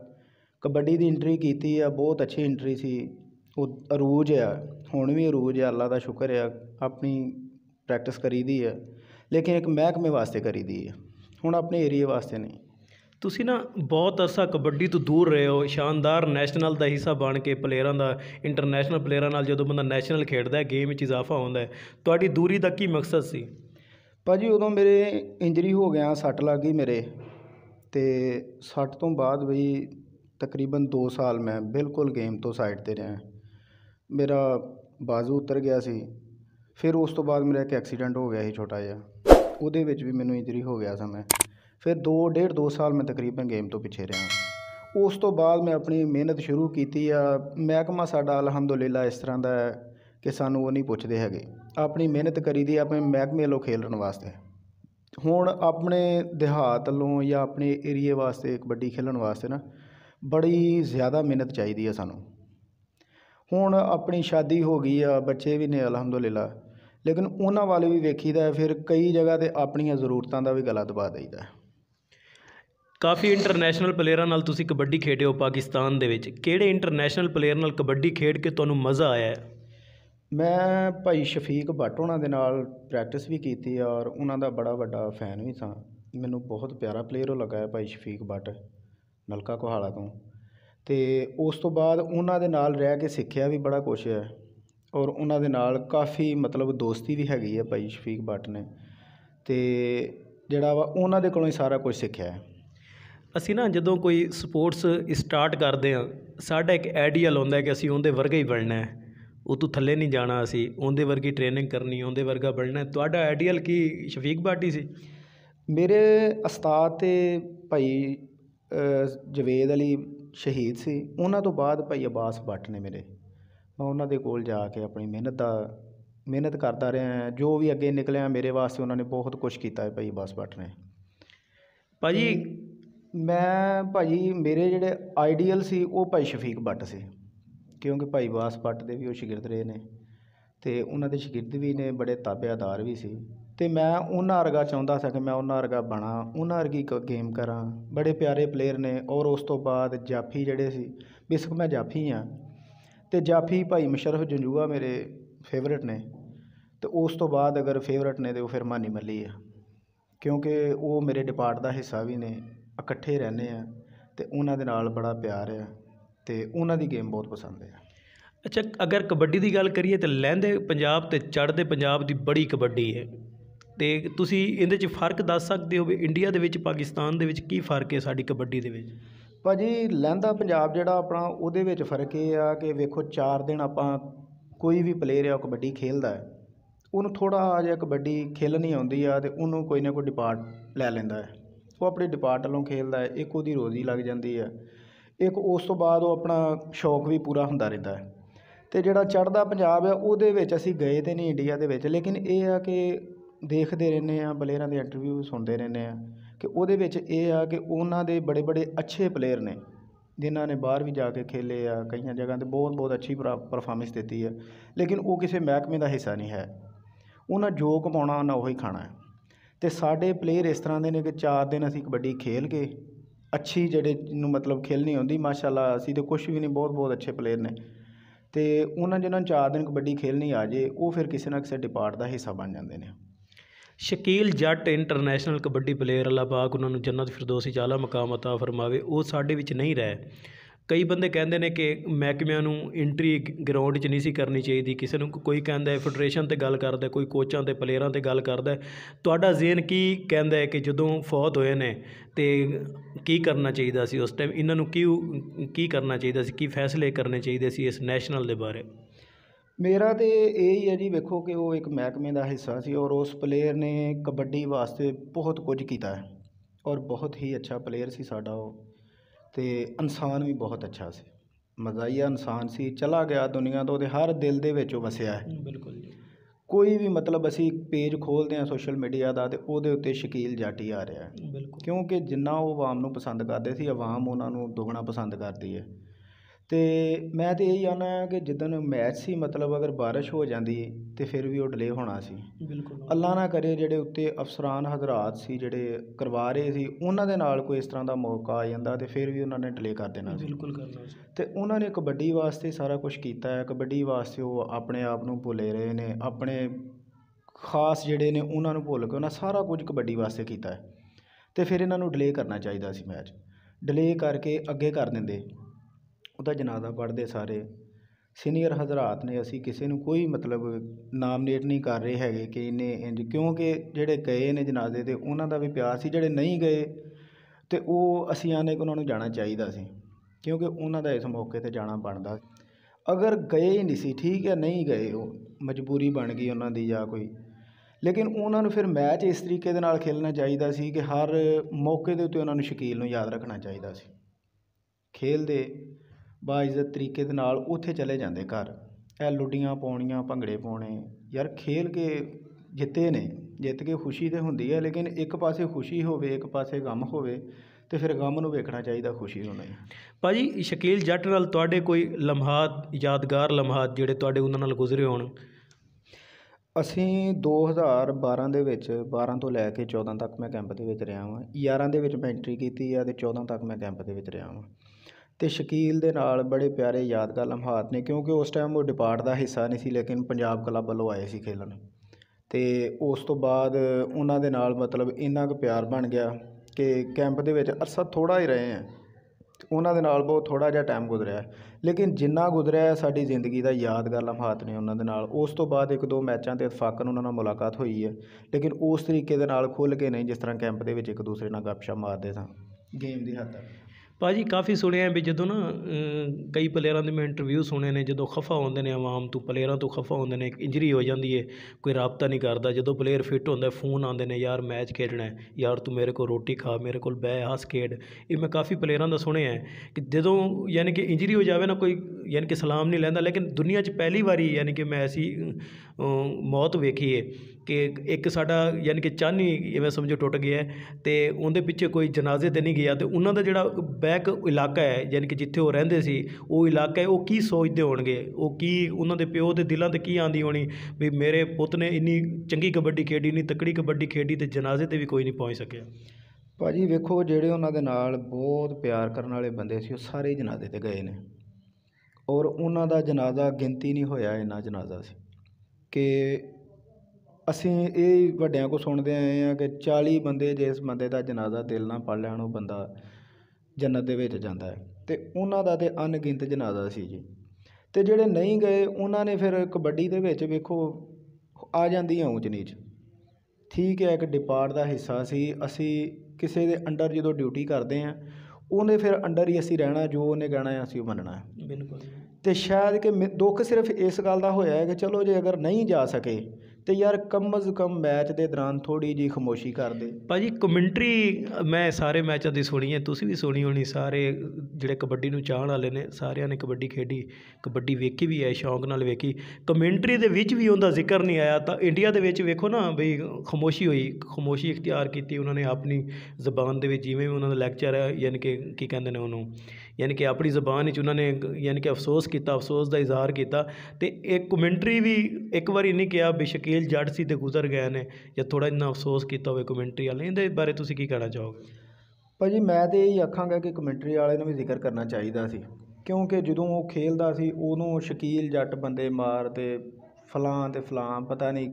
ਕਬੱਡੀ ਦੀ ਐਂਟਰੀ ਕੀਤੀ ਆ ਬਹੁਤ ਅੱਛੀ ਐਂਟਰੀ ਸੀ ਉਹ ਅਰੂਜ ਆ ਹੁਣ ਵੀ ਅਰੂਜ ਆ ਅੱਲਾ ਦਾ ਸ਼ੁਕਰ ਆ ਆਪਣੀ ਪ੍ਰੈਕਟਿਸ ਕਰੀ ਦੀ ਹੈ ਲੇਕਿਨ ਇੱਕ ਮਹਿਕਮੇ ਵਾਸਤੇ ਕਰੀ ਦੀ ਹੈ ਹੁਣ ਆਪਣੇ ਏਰੀਆ ਵਾਸਤੇ ਨਹੀਂ ਤੁਸੀਂ ਨਾ ਬਹੁਤ ਅਰਸਾ ਕਬੱਡੀ ਤੋਂ ਦੂਰ ਰਹੇ ਹੋ ਸ਼ਾਨਦਾਰ ਨੈਸ਼ਨਲ ਦਾ ਹਿੱਸਾ ਬਣ ਕੇ ਪਲੇਅਰਾਂ ਦਾ ਇੰਟਰਨੈਸ਼ਨਲ ਪਲੇਅਰਾਂ ਨਾਲ ਜਦੋਂ ਬੰਦਾ ਨੈਸ਼ਨਲ ਖੇਡਦਾ ਹੈ ਗੇਮ ਵਿੱਚ ਇਜ਼ਾਫਾ ਹੁੰਦਾ ਹੈ ਤੁਹਾਡੀ ਦੂਰੀ ਦਾ ਕੀ ਮਕਸਦ ਸੀ ਭਾਜੀ ਉਦੋਂ ਮੇਰੇ ਇੰਜਰੀ ਹੋ ਗਿਆ ਸੱਟ ਲੱਗ ਗਈ ਮੇਰੇ ਤੇ ਸੱਟ ਤੋਂ ਬਾਅਦ ਬਈ ਤਕਰੀਬਨ 2 ਸਾਲ ਮੈਂ ਬਿਲਕੁਲ ਗੇਮ ਤੋਂ ਸਾਈਡ ਤੇ ਰਿਹਾ ਮੇਰਾ ਬਾਜ਼ੂ ਉਤਰ ਗਿਆ ਸੀ ਫਿਰ ਉਸ ਤੋਂ ਬਾਅਦ ਮੇਰਾ ਇੱਕ ਐਕਸੀਡੈਂਟ ਹੋ ਗਿਆ ਸੀ ਛੋਟਾ ਜਿਹਾ ਉਹਦੇ ਵਿੱਚ ਵੀ ਮੈਨੂੰ ਇੰਜਰੀ ਹੋ ਗਿਆ ਸੀ ਮੈਂ ਫਿਰ 2 1.5 2 ਸਾਲ ਮੈਂ ਤਕਰੀਬਨ ਗੇਮ ਤੋਂ ਪਿੱਛੇ ਰਿਹਾ ਉਸ ਤੋਂ ਬਾਅਦ ਮੈਂ ਆਪਣੀ ਮਿਹਨਤ ਸ਼ੁਰੂ ਕੀਤੀ ਆ ਮਹਿਕਮਾ ਸਾਡਾ ਅਲਹਮਦੁਲਿਲਾ ਇਸ ਤਰ੍ਹਾਂ ਦਾ ਹੈ ਕਿ ਸਾਨੂੰ ਉਹ ਨਹੀਂ ਪੁੱਛਦੇ ਹੈਗੇ ਆਪਣੀ ਮਿਹਨਤ ਕਰੀ ਦੀ ਆਪਣੇ ਮਹਿਕਮੇ ਲੋ ਖੇਲਣ ਵਾਸਤੇ ਹੁਣ ਆਪਣੇ ਦਿਹਾਤ ਲੋ ਜਾਂ ਆਪਣੇ ਏਰੀਏ ਵਾਸਤੇ ਕਬੱਡੀ ਖੇਲਣ ਵਾਸਤੇ ਨਾ ਬੜੀ ਜ਼ਿਆਦਾ ਮਿਹਨਤ ਚਾਹੀਦੀ ਆ ਸਾਨੂੰ ਹੁਣ ਆਪਣੀ ਸ਼ਾਦੀ ਹੋ ਗਈ ਆ ਬੱਚੇ ਵੀ ਨੇ ਅਲਹਮਦੁਲਿਲਾ ਲੇਕਿਨ ਉਹਨਾਂ ਵੱਲ ਵੀ ਵੇਖੀਦਾ ਫਿਰ ਕਈ ਜਗ੍ਹਾ ਤੇ ਆਪਣੀਆਂ ਜ਼ਰੂਰਤਾਂ ਦਾ ਵੀ ਗਲਾ ਦਬਾ ਦਈਦਾ ਕਾਫੀ ਇੰਟਰਨੈਸ਼ਨਲ ਪਲੇਅਰਾਂ ਨਾਲ ਤੁਸੀਂ ਕਬੱਡੀ ਖੇਡੇ ਹੋ ਪਾਕਿਸਤਾਨ ਦੇ ਵਿੱਚ ਕਿਹੜੇ ਇੰਟਰਨੈਸ਼ਨਲ ਪਲੇਅਰ ਨਾਲ ਕਬੱਡੀ ਖੇਡ ਕੇ ਤੁਹਾਨੂੰ ਮਜ਼ਾ ਆਇਆ ਮੈਂ ਭਾਈ ਸ਼ਫੀਕ ਭੱਟ ਉਹਨਾਂ ਦੇ ਨਾਲ ਪ੍ਰੈਕਟਿਸ ਵੀ ਕੀਤੀ ਔਰ ਉਹਨਾਂ ਦਾ ਬੜਾ ਵੱਡਾ ਫੈਨ ਵੀ ਸਾਂ ਮੈਨੂੰ ਬਹੁਤ ਪਿਆਰਾ ਪਲੇਅਰ ਉਹ ਲੱਗਾ ਭਾਈ ਸ਼ਫੀਕ ਭੱਟ ਨਲਕਾ ਕੋਹਾਲਾ ਤੋਂ ਤੇ ਉਸ ਤੋਂ ਬਾਅਦ ਉਹਨਾਂ ਦੇ ਨਾਲ ਰਹਿ ਕੇ ਸਿੱਖਿਆ ਵੀ ਬੜਾ ਕੁਝ ਹੈ ਔਰ ਉਹਨਾਂ ਦੇ ਨਾਲ ਕਾਫੀ ਮਤਲਬ ਦੋਸਤੀ ਵੀ ਹੈਗੀ ਹੈ ਭਾਈ ਸ਼ਫੀਕ ਭੱਟ ਨੇ ਤੇ ਜਿਹੜਾ ਵਾ ਉਹਨਾਂ ਦੇ ਕੋਲੋਂ ਹੀ ਸਾਰਾ ਕੁਝ ਸਿੱਖਿਆ ਹੈ ਅਸੀਂ ਨਾ ਜਦੋਂ ਕੋਈ ਸਪੋਰਟਸ ਸਟਾਰਟ ਕਰਦੇ ਆ ਸਾਡਾ ਇੱਕ ਆਈਡੀਅਲ ਹੁੰਦਾ ਕਿ ਅਸੀਂ ਉਹਦੇ ਵਰਗਾ ਹੀ ਬਣਨਾ ਹੈ ਉਹ ਤੋਂ ਥੱਲੇ ਨਹੀਂ ਜਾਣਾ ਅਸੀਂ ਉਹਦੇ ਵਰਗੀ ਟ੍ਰੇਨਿੰਗ ਕਰਨੀ ਉਹਦੇ ਵਰਗਾ ਬਣਨਾ ਤੁਹਾਡਾ ਆਈਡੀਅਲ ਕੀ ਸ਼ਫੀਕ ਬਾਟੀ ਸੀ ਮੇਰੇ ਉਸਤਾਦ ਤੇ ਭਾਈ ਜਵੇਦ ਅਲੀ ਸ਼ਹੀਦ ਸੀ ਉਹਨਾਂ ਤੋਂ ਬਾਅਦ ਭਾਈ ਅਬਾਸ ਭੱਟ ਨੇ ਮੇਰੇ ਮੈਂ ਉਹਨਾਂ ਦੇ ਕੋਲ ਜਾ ਕੇ ਆਪਣੀ ਮਿਹਨਤ ਦਾ ਮਿਹਨਤ ਕਰਦਾ ਰਿਹਾ ਜੋ ਵੀ ਅੱਗੇ ਨਿਕਲਿਆ ਮੇਰੇ ਵਾਸਤੇ ਉਹਨਾਂ ਨੇ ਬਹੁਤ ਕੁਝ ਕੀਤਾ ਹੈ ਭਾਈ ਬਾਸ ਬੱਟ ਨੇ ਭਾਜੀ ਮੈਂ ਭਾਜੀ ਮੇਰੇ ਜਿਹੜੇ ਆਈਡੀਅਲ ਸੀ ਉਹ ਭਾਈ ਸ਼ਫੀਕ ਬੱਟ ਸੀ ਕਿਉਂਕਿ ਭਾਈ ਬਾਸ ਭੱਟ ਦੇ ਵੀ ਉਹ ਸ਼ਗਿਰਦ ਰਹੇ ਨੇ ਤੇ ਉਹਨਾਂ ਦੇ ਸ਼ਗਿਰਦ ਵੀ ਨੇ ਬੜੇ ਤਾਬਿਆਦਾਰ ਵੀ ਸੀ ਤੇ ਮੈਂ ਉਹਨਾਂ ਵਰਗਾ ਚਾਹੁੰਦਾ ਸੀ ਕਿ ਮੈਂ ਉਹਨਾਂ ਵਰਗਾ ਬਣਾ ਉਹਨਾਂ ਵਰਗੀ ਇੱਕ ਗੇਮ ਕਰਾਂ ਬੜੇ ਪਿਆਰੇ ਪਲੇਅਰ ਨੇ ਔਰ ਉਸ ਤੋਂ ਬਾਅਦ ਜਾਫੀ ਜਿਹੜੇ ਸੀ ਬਿਸਕ ਮੈਂ ਜਾਫੀ ਹਾਂ ਅਤੇ ਜਾਫੀ ਭਾਈ ਮਸ਼ਰਫ ਜੰਜੂਆ ਮੇਰੇ ਫੇਵਰੇਟ ਨੇ ਅਤੇ ਉਸ ਤੋਂ ਬਾਅਦ ਅਗਰ ਫੇਵਰੇਟ ਨੇ ਤਾਂ ਉਹ ਫਿਰ ਮਾਨੀ ਮੱਲੀ ਆ ਕਿਉਂਕਿ ਉਹ ਮੇਰੇ ਡਿਪਾਰਟ ਦਾ ਹਿੱਸਾ ਵੀ ਨੇ ਇਕੱਠੇ ਰਹਿੰਦੇ ਆ ਅਤੇ ਉਹਨਾਂ ਦੇ ਨਾਲ ਬੜਾ ਪਿਆਰ ਆ ਅਤੇ ਉਹਨਾਂ ਦੀ ਗੇਮ ਬਹੁਤ ਪਸੰਦ ਆ ਅੱਛਾ ਅਗਰ ਕਬੱਡੀ ਦੀ ਗੱਲ ਕਰੀਏ ਤਾਂ ਲਹਿੰਦੇ ਪੰਜਾਬ ਤੇ ਚੜ੍ਹਦੇ ਪੰਜਾਬ ਦੀ ਬੜੀ ਕਬੱਡੀ ਹੈ ਤੇ ਤੁਸੀਂ ਇਹਦੇ 'ਚ ਫਰਕ ਦੱਸ ਸਕਦੇ ਹੋ ਵੀ ਇੰਡੀਆ ਦੇ ਵਿੱਚ ਪਾਕਿਸਤਾਨ ਦੇ ਵਿੱਚ ਕੀ ਫਰਕ ਹੈ ਸਾਡੀ ਕਬੱਡੀ ਦੇ ਵਿੱਚ ਭਾਜੀ ਲਹਿੰਦਾ ਪੰਜਾਬ ਜਿਹੜਾ ਆਪਣਾ ਉਹਦੇ ਵਿੱਚ ਫਰਕ ਇਹ ਆ ਕਿ ਵੇਖੋ ਚਾਰ ਦਿਨ ਆਪਾਂ ਕੋਈ ਵੀ ਪਲੇਅਰ ਆ ਕਬੱਡੀ ਖੇਲਦਾ ਹੈ ਉਹਨੂੰ ਥੋੜ੍ਹਾ ਜਿਹਾ ਕਬੱਡੀ ਖੇਲਣੀ ਆਉਂਦੀ ਆ ਅਤੇ ਉਹਨੂੰ ਕੋਈ ਨਾ ਕੋਈ ਡਿਪਾਰਟ ਲੈ ਲੈਂਦਾ ਹੈ ਉਹ ਆਪਣੇ ਡਿਪਾਰਟ ਵੱਲੋਂ ਖੇਲਦਾ ਹੈ ਇੱਕ ਉਹਦੀ ਰੋਜ਼ੀ ਲੱਗ ਜਾਂਦੀ ਹੈ ਇੱਕ ਉਸ ਤੋਂ ਬਾਅਦ ਉਹ ਆਪਣਾ ਸ਼ੌਕ ਵੀ ਪੂਰਾ ਹੁੰਦਾ ਰਹਿੰਦਾ ਹੈ ਤੇ ਜਿਹੜਾ ਚੜਦਾ ਪੰਜਾਬ ਹੈ ਉਹਦੇ ਵਿੱਚ ਅਸੀਂ ਗਏ ਤੇ ਨਹੀਂ ਇੰਡੀਆ ਦੇ ਵਿੱਚ ਲੇਕਿਨ ਇਹ ਆ ਕਿ ਦੇਖਦੇ ਰਹਿੰਦੇ ਆ ਪਲੇਅਰਾਂ ਦੇ ਇੰਟਰਵਿਊ ਸੁਣਦੇ ਰਹਿੰਦੇ ਆ ਕਿ ਉਹਦੇ ਵਿੱਚ ਇਹ ਆ ਕਿ ਉਹਨਾਂ ਦੇ ਬੜੇ ਬੜੇ ਅੱਛੇ ਪਲੇਅਰ ਨੇ ਜਿਨ੍ਹਾਂ ਨੇ ਬਾਹਰ ਵੀ ਜਾ ਕੇ ਖੇਲੇ ਆ ਕਈਆਂ ਜਗ੍ਹਾ ਤੇ ਬਹੁਤ ਬਹੁਤ ਅੱਛੀ ਪਰਫਾਰਮੈਂਸ ਦਿੱਤੀ ਹੈ ਲੇਕਿਨ ਉਹ ਕਿਸੇ ਮਹਿਕਮੇ ਦਾ ਹਿੱਸਾ ਨਹੀਂ ਹੈ ਉਹਨਾਂ ਜੋ ਕਮਾਉਣਾ ਉਹਨਾਂ ਉਹੀ ਖਾਣਾ ਹੈ ਤੇ ਸਾਡੇ ਪਲੇਅਰ ਇਸ ਤਰ੍ਹਾਂ ਦੇ ਨੇ ਕਿ ਚਾਰ ਦਿਨ ਅਸੀਂ ਕਬੱਡੀ ਖੇਲ ਕੇ ਅੱਛੀ ਜਿਹੜੇ ਨੂੰ ਮਤਲਬ ਖੇਲਣੀ ਹੁੰਦੀ ਮਾਸ਼ਾਅੱਲਾ ਅਸੀਂ ਤੇ ਕੁਝ ਵੀ ਨਹੀਂ ਬਹੁਤ ਬਹੁਤ ਅੱਛੇ ਪਲੇਅਰ ਨੇ ਤੇ ਉਹਨਾਂ ਜਿਹਨਾਂ ਨੂੰ ਚਾਰ ਦਿਨ ਕਬੱਡੀ ਖੇਲਣੀ ਆ ਜੇ ਉਹ ਫਿਰ ਕਿਸੇ ਨਾ ਕਿਸੇ ਡਿਪਾਰਟ ਦਾ ਹਿੱਸਾ ਬਣ ਜਾਂਦੇ ਨੇ ਸ਼ਕੀਲ ਜੱਟ ਇੰਟਰਨੈਸ਼ਨਲ ਕਬੱਡੀ ਪਲੇਅਰ ਅੱਲਾ ਪਾਕ ਉਹਨਾਂ ਨੂੰ ਜੰਨਤ ਫਿਰਦੌਸੀ ਚਾਲਾ ਮਕਾਮ عطا ਫਰਮਾਵੇ ਉਹ ਸਾਡੇ ਵਿੱਚ ਨਹੀਂ ਰਹਿ ਕਈ ਬੰਦੇ ਕਹਿੰਦੇ ਨੇ ਕਿ ਮਹਿਕਮਿਆਂ ਨੂੰ ਐਂਟਰੀ ਗਰਾਊਂਡ 'ਚ ਨਹੀਂ ਸੀ ਕਰਨੀ ਚਾਹੀਦੀ ਕਿਸੇ ਨੂੰ ਕੋਈ ਕਹਿੰਦਾ ਹੈ ਫੈਡਰੇਸ਼ਨ ਤੇ ਗੱਲ ਕਰਦਾ ਕੋਈ ਕੋਚਾਂ ਤੇ ਪਲੇਅਰਾਂ ਤੇ ਗੱਲ ਕਰਦਾ ਤੁਹਾਡਾ ਜ਼ੇਨ ਕੀ ਕਹਿੰਦਾ ਹੈ ਕਿ ਜਦੋਂ ਫੌਤ ਹੋਏ ਨੇ ਤੇ ਕੀ ਕਰਨਾ ਚਾਹੀਦਾ ਸੀ ਉਸ ਟਾਈਮ ਇਹਨਾਂ ਨੂੰ ਕੀ ਕੀ ਕਰਨਾ ਚਾਹੀਦਾ ਸੀ ਕੀ ਫੈਸਲੇ ਕਰਨੇ ਚਾਹੀਦੇ ਸੀ ਇਸ ਨੈਸ਼ਨਲ ਦੇ ਬਾਰੇ ਮੇਰਾ ਤੇ ਇਹ ਹੀ ਹੈ ਜੀ ਵੇਖੋ ਕਿ ਉਹ ਇੱਕ ਮਹਿਕਮੇ ਦਾ ਹਿੱਸਾ ਸੀ ਔਰ ਉਸ ਪਲੇਅਰ ਨੇ ਕਬੱਡੀ ਵਾਸਤੇ ਬਹੁਤ ਕੁਝ ਕੀਤਾ ਹੈ ਔਰ ਬਹੁਤ ਹੀ ਅੱਛਾ ਪਲੇਅਰ ਸੀ ਸਾਡਾ ਉਹ ਤੇ ਇਨਸਾਨ ਵੀ ਬਹੁਤ ਅੱਛਾ ਸੀ ਮਜ਼ਾਈਆ ਇਨਸਾਨ ਸੀ ਚਲਾ ਗਿਆ ਦੁਨੀਆ ਤੋਂ ਤੇ ਹਰ ਦਿਲ ਦੇ ਵਿੱਚ ਉਹ ਵਸਿਆ ਹੈ ਬਿਲਕੁਲ ਜੀ ਕੋਈ ਵੀ ਮਤਲਬ ਅਸੀਂ ਪੇਜ ਖੋਲਦੇ ਹਾਂ ਸੋਸ਼ਲ ਮੀਡੀਆ ਦਾ ਤੇ ਉਹਦੇ ਉੱਤੇ ਸ਼ਕੀਲ ਜਾਟੀ ਆ ਰਿਹਾ ਹੈ ਕਿਉਂਕਿ ਜਿੰਨਾ ਉਹ ਆਵਾਮ ਨੂੰ ਪਸੰਦ ਕਰਦੇ ਸੀ ਆਵਾਮ ਉਹਨਾਂ ਨੂੰ ਦੁੱਗਣਾ ਪਸੰਦ ਕਰਦੀ ਹੈ ਤੇ ਮੈਂ ਤੇ ਇਹੀ ਜਾਣਾ ਕਿ ਜਿੱਦਨ ਮੈਚ ਸੀ ਮਤਲਬ ਅਗਰ ਬਾਰਿਸ਼ ਹੋ ਜਾਂਦੀ ਤੇ ਫਿਰ ਵੀ ਉਹ ਡਿਲੇ ਹੋਣਾ ਸੀ ਬਿਲਕੁਲ ਅੱਲਾ ਨਾ ਕਰੇ ਜਿਹੜੇ ਉੱਤੇ ਅਫਸਰਾਨ ਹਜ਼ਰਤ ਸੀ ਜਿਹੜੇ ਕਰਵਾ ਰਹੇ ਸੀ ਉਹਨਾਂ ਦੇ ਨਾਲ ਕੋਈ ਇਸ ਤਰ੍ਹਾਂ ਦਾ ਮੌਕਾ ਆ ਜਾਂਦਾ ਤੇ ਫਿਰ ਵੀ ਉਹਨਾਂ ਨੇ ਡਿਲੇ ਕਰ ਦੇਣਾ ਸੀ ਬਿਲਕੁਲ ਕਰਨਾ ਸੀ ਤੇ ਉਹਨਾਂ ਨੇ ਕਬੱਡੀ ਵਾਸਤੇ ਸਾਰਾ ਕੁਝ ਕੀਤਾ ਹੈ ਕਬੱਡੀ ਵਾਸਤੇ ਉਹ ਆਪਣੇ ਆਪ ਨੂੰ ਭੁੱਲੇ ਰਹੇ ਨੇ ਆਪਣੇ ਖਾਸ ਜਿਹੜੇ ਨੇ ਉਹਨਾਂ ਨੂੰ ਭੁੱਲ ਕੇ ਉਹਨਾਂ ਸਾਰਾ ਕੁਝ ਕਬੱਡੀ ਵਾਸਤੇ ਕੀਤਾ ਹੈ ਤੇ ਫਿਰ ਇਹਨਾਂ ਨੂੰ ਡਿਲੇ ਕਰਨਾ ਚਾਹੀਦਾ ਸੀ ਮੈਚ ਡਿਲੇ ਕਰਕੇ ਅੱਗੇ ਕਰ ਦਿੰਦੇ ਉਹਦਾ ਜਨਾਜ਼ਾ ਪੜ੍ਹਦੇ ਸਾਰੇ ਸੀਨੀਅਰ ਹਜ਼ਰਤ ਨੇ ਅਸੀਂ ਕਿਸੇ ਨੂੰ ਕੋਈ ਮਤਲਬ ਨਾਮਨੇਟ ਨਹੀਂ ਕਰ ਰਹੇ ਹੈਗੇ ਕਿ ਇਹਨੇ ਇੰਜ ਕਿਉਂਕਿ ਜਿਹੜੇ ਗਏ ਨੇ ਜਨਾਜ਼ੇ 'ਤੇ ਉਹਨਾਂ ਦਾ ਵੀ ਪਿਆਰ ਸੀ ਜਿਹੜੇ ਨਹੀਂ ਗਏ ਅਤੇ ਉਹ ਅਸੀਂ ਆਨੇ ਕਿ ਉਹਨਾਂ ਨੂੰ ਜਾਣਾ ਚਾਹੀਦਾ ਸੀ ਕਿਉਂਕਿ ਉਹਨਾਂ ਦਾ ਇਸ ਮੌਕੇ 'ਤੇ ਜਾਣਾ ਬਣਦਾ ਅਗਰ ਗਏ ਹੀ ਨਹੀਂ ਸੀ ਠੀਕ ਹੈ ਨਹੀਂ ਗਏ ਉਹ ਮਜਬੂਰੀ ਬਣ ਗਈ ਉਹਨਾਂ ਦੀ ਜਾਂ ਕੋਈ ਲੇਕਿਨ ਉਹਨਾਂ ਨੂੰ ਫਿਰ ਮੈਚ ਇਸ ਤਰੀਕੇ ਦੇ ਨਾਲ ਖੇਲਣਾ ਚਾਹੀਦਾ ਸੀ ਕਿ ਹਰ ਮੌਕੇ ਦੇ ਉੱਤੇ ਉਹਨਾਂ ਨੂੰ ਸ਼ਕੀਲ ਨੂੰ ਯਾਦ ਰੱਖਣਾ ਚਾਹੀਦਾ ਸੀ ਖੇਲ ਦੇ ਬਾਇਜ਼ਤ ਤਰੀਕੇ ਦੇ ਨਾਲ ਉੱਥੇ ਚਲੇ ਜਾਂਦੇ ਘਰ ਇਹ ਲੁੱਡੀਆਂ ਪਾਉਣੀਆਂ ਭੰਗੜੇ ਪਾਉਣੇ ਯਾਰ ਖੇਲ ਕੇ ਜਿੱਤੇ ਨੇ ਜਿੱਤ ਕੇ ਖੁਸ਼ੀ ਤੇ ਹੁੰਦੀ ਹੈ ਲੇਕਿਨ ਇੱਕ ਪਾਸੇ ਖੁਸ਼ੀ ਹੋਵੇ ਇੱਕ ਪਾਸੇ ਗਮ ਹੋਵੇ ਤੇ ਫਿਰ ਗਮ ਨੂੰ ਵੇਖਣਾ ਚਾਹੀਦਾ ਖੁਸ਼ੀ ਨੂੰ ਨਹੀਂ ਭਾਜੀ ਸ਼ਕੀਲ ਜੱਟ ਨਾਲ ਤੁਹਾਡੇ ਕੋਈ ਲਮਹਾਤ ਯਾਦਗਾਰ ਲਮਹਾਤ ਜਿਹੜੇ ਤੁਹਾਡੇ ਉਹਨਾਂ ਨਾਲ ਗੁਜ਼ਰੇ ਹੋਣ ਅਸੀਂ 2012 ਦੇ ਵਿੱਚ 12 ਤੋਂ ਲੈ ਕੇ 14 ਤੱਕ ਮੈਂ ਕੈਂਪ ਦੇ ਵਿੱਚ ਰਿਹਾ ਹਾਂ 11 ਦੇ ਵਿੱਚ ਮੈਂ ਐਂਟਰੀ ਕੀਤੀ ਆ ਤੇ 14 ਤੱਕ ਮੈਂ ਕੈਂਪ ਦੇ ਵਿੱਚ ਰਿਹਾ ਹਾਂ ਤੇ ਸ਼ਕੀਲ ਦੇ ਨਾਲ ਬੜੇ ਪਿਆਰੇ ਯਾਦਗਾਰ ਲਮਹਾਤ ਨੇ ਕਿਉਂਕਿ ਉਸ ਟਾਈਮ ਉਹ ਡਿਪਾਰਟ ਦਾ ਹਿੱਸਾ ਨਹੀਂ ਸੀ ਲੇਕਿਨ ਪੰਜਾਬ ਕਲੱਬ ਵੱਲੋਂ ਆਏ ਸੀ ਖੇਲਣ ਤੇ ਉਸ ਤੋਂ ਬਾਅਦ ਉਹਨਾਂ ਦੇ ਨਾਲ ਮਤਲਬ ਇੰਨਾ ਕੁ ਪਿਆਰ ਬਣ ਗਿਆ ਕਿ ਕੈਂਪ ਦੇ ਵਿੱਚ ਅਰਸਾ ਥੋੜਾ ਹੀ ਰਹੇ ਆ ਉਹਨਾਂ ਦੇ ਨਾਲ ਬਹੁਤ ਥੋੜਾ ਜਿਹਾ ਟਾਈਮ ਗੁਜ਼ਰਿਆ ਲੇਕਿਨ ਜਿੰਨਾ ਗੁਜ਼ਰਿਆ ਸਾਡੀ ਜ਼ਿੰਦਗੀ ਦਾ ਯਾਦਗਾਰ ਲਮਹਾਤ ਨੇ ਉਹਨਾਂ ਦੇ ਨਾਲ ਉਸ ਤੋਂ ਬਾਅਦ ਇੱਕ ਦੋ ਮੈਚਾਂ ਤੇ ਇਤਫਾਕਨ ਉਹਨਾਂ ਨਾਲ ਮੁਲਾਕਾਤ ਹੋਈ ਹੈ ਲੇਕਿਨ ਉਸ ਤਰੀਕੇ ਦੇ ਨਾਲ ਖੁੱਲ ਕੇ ਨਹੀਂ ਜਿਸ ਤਰ੍ਹਾਂ ਕੈਂਪ ਦੇ ਵਿੱਚ ਇੱਕ ਦੂਸਰੇ ਨਾਲ ਗੱਪਸ਼ਾ ਮਾਰਦੇ ਸਾਂ ਗੇਮ ਦੀ ਹੱਦ ਤੱਕ ਭਾਅ ਜੀ ਕਾਫੀ ਸੁਣਿਆ ਵੀ ਜਦੋਂ ਨਾ ਕਈ ਪਲੇਅਰਾਂ ਦੇ ਮੈਂ ਇੰਟਰਵਿਊ ਸੁਣੇ ਨੇ ਜਦੋਂ ਖਫਾ ਹੁੰਦੇ ਨੇ ਆਵਾਮ ਤੋਂ ਪਲੇਅਰਾਂ ਤੋਂ ਖਫਾ ਹੁੰਦੇ ਨੇ ਇੰਜਰੀ ਹੋ ਜਾਂਦੀ ਹੈ ਕੋਈ ਰਾਬਤਾ ਨਹੀਂ ਕਰਦਾ ਜਦੋਂ ਪਲੇਅਰ ਫਿੱਟ ਹੁੰਦਾ ਫੋਨ ਆਉਂਦੇ ਨੇ ਯਾਰ ਮੈਚ ਖੇਡਣਾ ਯਾਰ ਤੂੰ ਮੇਰੇ ਕੋਲ ਰੋਟੀ ਖਾ ਮੇਰੇ ਕੋਲ ਬਹਿ ਹੱਸ ਖੇਡ ਇਹ ਮੈਂ ਕਾਫੀ ਪਲੇਅਰਾਂ ਦਾ ਸੁਣਿਆ ਕਿ ਜਦੋਂ ਯਾਨੀ ਕਿ ਇੰਜਰੀ ਹੋ ਜਾਵੇ ਨਾ ਕੋਈ ਯਾਨੀ ਕਿ ਸਲਾਮ ਨਹੀਂ ਲੈਂਦਾ ਲੇਕਿਨ ਦੁਨੀਆ 'ਚ ਪਹਿਲੀ ਵਾਰੀ ਯਾਨੀ ਕਿ ਮੈਂ ਐਸੀ ਮੌਤ ਵੇਖੀ ਹੈ ਕਿ ਇੱਕ ਸਾਡਾ ਯਾਨੀ ਕਿ ਚਾਨੀ ਜਿਵੇਂ ਸਮਝੋ ਟੁੱਟ ਗਿਆ ਤੇ ਉਹਦੇ ਪਿੱਛੇ ਕੋਈ ਜਨਾਜ਼ੇ 'ਤੇ ਨਹੀਂ ਗਿਆ ਤੇ ਉਹਨਾਂ ਦਾ ਜਿਹੜਾ ਬੈਕ ਇਲਾਕਾ ਹੈ ਯਾਨੀ ਕਿ ਜਿੱਥੇ ਉਹ ਰਹਿੰਦੇ ਸੀ ਉਹ ਇਲਾਕਾ ਉਹ ਕੀ ਸੋਚਦੇ ਹੋਣਗੇ ਉਹ ਕੀ ਉਹਨਾਂ ਦੇ ਪਿਓ ਦੇ ਦਿਲਾਂ 'ਤੇ ਕੀ ਆਂਦੀ ਹੋਣੀ ਵੀ ਮੇਰੇ ਪੁੱਤ ਨੇ ਇੰਨੀ ਚੰਗੀ ਕਬੱਡੀ ਖੇਡੀ ਨਹੀਂ ਤਕੜੀ ਕਬੱਡੀ ਖੇਡੀ ਤੇ ਜਨਾਜ਼ੇ 'ਤੇ ਵੀ ਕੋਈ ਨਹੀਂ ਪਹੁੰਚ ਸਕਿਆ ਭਾਜੀ ਵੇਖੋ ਜਿਹੜੇ ਉਹਨਾਂ ਦੇ ਨਾਲ ਬਹੁਤ ਪਿਆਰ ਕਰਨ ਵਾਲੇ ਬੰਦੇ ਸੀ ਉਹ ਸਾਰੇ ਜਨਾਜ਼ੇ 'ਤੇ ਗਏ ਨੇ ਔਰ ਉਹਨਾਂ ਦਾ ਜਨਾਜ਼ਾ ਗਿਣਤੀ ਨਹੀਂ ਹੋਇਆ ਇਹਨਾਂ ਜਨਾਜ਼ਾ ਸੀ ਕਿ ਅਸੀਂ ਇਹ ਵੱਡਿਆਂ ਕੋਲ ਸੁਣਦੇ ਆਏ ਹਾਂ ਕਿ 40 ਬੰਦੇ ਜਿਸ ਬੰਦੇ ਦਾ ਜਨਾਜ਼ਾ ਦਿਲ ਨਾਲ ਪੜ ਲੈਣ ਉਹ ਬੰਦਾ ਜੰਨਤ ਦੇ ਵਿੱਚ ਜਾਂਦਾ ਹੈ ਅਤੇ ਉਹਨਾਂ ਦਾ ਤਾਂ ਅਣਗਿਣਤ ਜਨਾਜ਼ਾ ਸੀ ਜੀ ਅਤੇ ਜਿਹੜੇ ਨਹੀਂ ਗਏ ਉਹਨਾਂ ਨੇ ਫਿਰ ਕਬੱਡੀ ਦੇ ਵਿੱਚ ਵੇਖੋ ਆ ਜਾਂਦੀ ਹੈ ਊਚ ਨੀਚ ਠੀਕ ਹੈ ਇੱਕ ਡਿਪਾਰਟ ਦਾ ਹਿੱਸਾ ਸੀ ਅਸੀਂ ਕਿਸੇ ਦੇ ਅੰਡਰ ਜਦੋਂ ਡਿਊਟੀ ਕਰਦੇ ਹਾਂ ਉਹਨੇ ਫਿਰ ਅੰਡਰ ਹੀ ਅਸੀਂ ਰਹਿਣਾ ਜੋ ਉਹਨੇ ਕਹਿਣਾ ਹੈ ਅਸੀਂ ਉਹ ਮੰਨਣਾ ਹੈ ਬਿਲਕੁਲ ਤੇ ਸ਼ਾਇਦ ਕਿ ਦੁੱਖ ਸਿਰਫ ਇਸ ਗੱਲ ਦਾ ਹੋਇਆ ਹੈ ਕਿ ਚਲੋ ਜੇ ਅਗਰ ਨਹੀਂ ਜਾ ਸਕੇ ਤੇ ਯਾਰ ਕਮ ਅਜ਼ ਕਮ ਮੈਚ ਦੇ ਦੌਰਾਨ ਥੋੜੀ ਜੀ ਖਮੋਸ਼ੀ ਕਰ ਦੇ ਭਾਜੀ ਕਮੈਂਟਰੀ ਮੈਂ ਸਾਰੇ ਮੈਚਾਂ ਦੀ ਸੁਣੀ ਹੈ ਤੁਸੀਂ ਵੀ ਸੁਣੀ ਹੋਣੀ ਸਾਰੇ ਜਿਹੜੇ ਕਬੱਡੀ ਨੂੰ ਚਾਹਣ ਵਾਲੇ ਨੇ ਸਾਰਿਆਂ ਨੇ ਕਬੱਡੀ ਖੇਡੀ ਕਬੱਡੀ ਵੇਖੀ ਵੀ ਹੈ ਸ਼ੌਂਕ ਨਾਲ ਵੇਖੀ ਕਮੈਂਟਰੀ ਦੇ ਵਿੱਚ ਵੀ ਉਹਦਾ ਜ਼ਿਕਰ ਨਹੀਂ ਆਇਆ ਤਾਂ ਇੰਡੀਆ ਦੇ ਵਿੱਚ ਵੇਖੋ ਨਾ ਬਈ ਖਮੋਸ਼ੀ ਹੋਈ ਖਮੋਸ਼ੀ ਇਖਤਿਆਰ ਕੀਤੀ ਉਹਨਾਂ ਨੇ ਆਪਣੀ ਜ਼ਬਾਨ ਦੇ ਵਿੱਚ ਜਿਵੇਂ ਉਹਨਾਂ ਦਾ ਲੈਕਚਰ ਹੈ ਯਾਨੀ ਕਿ ਕੀ ਕਹਿੰਦੇ ਨੇ ਉਹਨੂੰ ਯਾਨੀ ਕਿ ਆਪਣੀ ਜ਼ਬਾਨ ਵਿੱਚ ਉਹਨਾਂ ਨੇ ਯਾਨੀ ਕਿ ਅਫਸੋਸ ਕੀਤਾ ਅਫਸੋਸ ਦਾ ਇਜ਼ਹਾਰ ਕੀਤਾ ਤੇ ਇੱਕ ਕਮੈਂਟਰੀ ਵੀ ਇੱਕ ਵਾਰੀ ਨਹੀਂ ਕਿਹਾ ਬਿਸ਼ਕੀਲ ਜੱਟ ਸੀ ਤੇ ਗੁਜ਼ਰ ਗਏ ਨੇ ਜਾਂ ਥੋੜਾ ਇੰਨਾ ਅਫਸੋਸ ਕੀਤਾ ਹੋਵੇ ਕਮੈਂਟਰੀ ਵਾਲੇ ਇਹਦੇ ਬਾਰੇ ਤੁਸੀਂ ਕੀ ਕਹਿਣਾ ਚਾਹੋਗੇ ਭਾਜੀ ਮੈਂ ਤੇ ਇਹ ਆਖਾਂਗਾ ਕਿ ਕਮੈਂਟਰੀ ਵਾਲੇ ਨੂੰ ਵੀ ਜ਼ਿਕਰ ਕਰਨਾ ਚਾਹੀਦਾ ਸੀ ਕਿਉਂਕਿ ਜਦੋਂ ਉਹ ਖੇਲਦਾ ਸੀ ਉਹਨੂੰ ਸ਼ਕੀਲ ਜੱਟ ਬੰਦੇ ਮਾਰ ਤੇ ਫਲਾਂ ਤੇ ਫਲਾਂ ਪਤਾ ਨਹੀਂ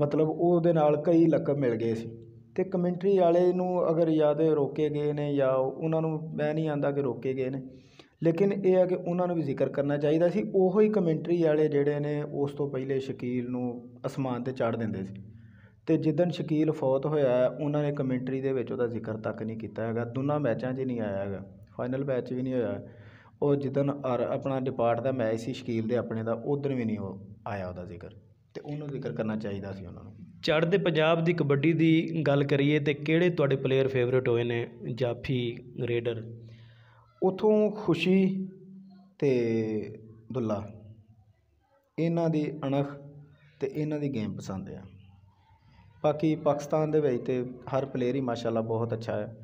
ਮਤਲਬ ਉਹਦੇ ਨਾਲ ਕਈ ਲਕਬ ਮਿਲ ਗਏ ਸੀ ਅਤੇ ਕਮੈਂਟਰੀ ਵਾਲੇ ਨੂੰ ਅਗਰ ਜਾਂ ਤਾਂ ਰੋਕੇ ਗਏ ਨੇ ਜਾਂ ਉਹਨਾਂ ਨੂੰ ਮੈਂ ਨਹੀਂ ਆਂਦਾ ਕਿ ਰੋਕੇ ਗਏ ਨੇ ਲੇਕਿਨ ਇਹ ਹੈ ਕਿ ਉਹਨਾਂ ਨੂੰ ਵੀ ਜ਼ਿਕਰ ਕਰਨਾ ਚਾਹੀਦਾ ਸੀ ਉਹੋ ਹੀ ਕਮੈਂਟਰੀ ਵਾਲੇ ਜਿਹੜੇ ਨੇ ਉਸ ਤੋਂ ਪਹਿਲੇ ਸ਼ਕੀਲ ਨੂੰ ਅਸਮਾਨ 'ਤੇ ਚਾੜ੍ਹ ਦਿੰਦੇ ਸੀ ਅਤੇ ਜਿੱਦਣ ਸ਼ਕੀਲ ਫੌਤ ਹੋਇਆ ਉਹਨਾਂ ਨੇ ਕਮੈਂਟਰੀ ਦੇ ਵਿੱਚ ਉਹਦਾ ਜ਼ਿਕਰ ਤੱਕ ਨਹੀਂ ਕੀਤਾ ਹੈਗਾ ਦੋਨਾਂ ਮੈਚਾਂ 'ਚ ਨਹੀਂ ਆਇਆ ਹੈਗਾ ਫਾਈਨਲ ਮੈਚ ਵੀ ਨਹੀਂ ਹੋਇਆ ਉਹ ਜਿੱਦਣ ਆਪਣਾ ਡਿਪਾਰਟ ਦਾ ਮੈਚ ਸੀ ਸ਼ਕੀਲ ਦੇ ਆਪਣੇ ਦਾ ਉਦੋਂ ਵੀ ਨਹੀਂ ਉਹ ਆਇਆ ਉਹਦਾ ਜ਼ਿਕਰ ਤੇ ਉਹਨੂੰ ਜ਼ਿਕਰ ਕਰਨਾ ਚਾਹੀਦਾ ਸੀ ਉਹਨਾਂ ਨੂੰ ਚੜ੍ਹਦੇ ਪੰਜਾਬ ਦੀ ਕਬੱਡੀ ਦੀ ਗੱਲ ਕਰੀਏ ਤੇ ਕਿਹੜੇ ਤੁਹਾਡੇ ਪਲੇਅਰ ਫੇਵਰਿਟ ਹੋਏ ਨੇ ਜਾਫੀ ਰੇਡਰ ਉਥੋਂ ਖੁਸ਼ੀ ਤੇ ਦੁੱਲਾ ਇਹਨਾਂ ਦੀ ਅਣਖ ਤੇ ਇਹਨਾਂ ਦੀ ਗੇਮ ਪਸੰਦ ਆ ਬਾਕੀ ਪਾਕਿਸਤਾਨ ਦੇ ਵਿੱਚ ਤੇ ਹਰ ਪਲੇਅਰ ਹੀ ਮਾਸ਼ਾਅੱਲਾ ਬਹੁਤ ਅੱਛਾ ਹੈ